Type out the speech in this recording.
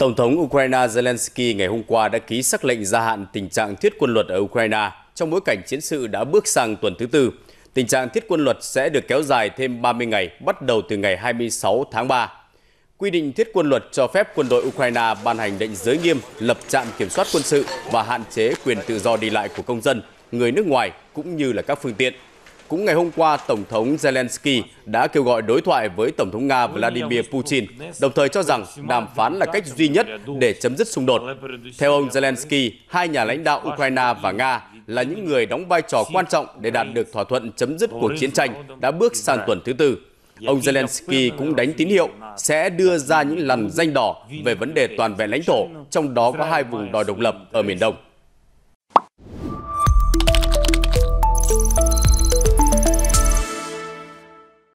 Tổng thống Ukraine Zelensky ngày hôm qua đã ký sắc lệnh gia hạn tình trạng thiết quân luật ở Ukraine trong bối cảnh chiến sự đã bước sang tuần thứ tư. Tình trạng thiết quân luật sẽ được kéo dài thêm 30 ngày, bắt đầu từ ngày 26 tháng 3. Quy định thiết quân luật cho phép quân đội Ukraine ban hành lệnh giới nghiêm, lập trạm kiểm soát quân sự và hạn chế quyền tự do đi lại của công dân, người nước ngoài cũng như là các phương tiện. Cũng ngày hôm qua, Tổng thống Zelensky đã kêu gọi đối thoại với Tổng thống Nga Vladimir Putin, đồng thời cho rằng đàm phán là cách duy nhất để chấm dứt xung đột. Theo ông Zelensky, hai nhà lãnh đạo Ukraine và Nga là những người đóng vai trò quan trọng để đạt được thỏa thuận chấm dứt cuộc chiến tranh đã bước sang tuần thứ tư. Ông Zelensky cũng đánh tín hiệu sẽ đưa ra những lần danh đỏ về vấn đề toàn vẹn lãnh thổ, trong đó có hai vùng đòi độc lập ở miền Đông.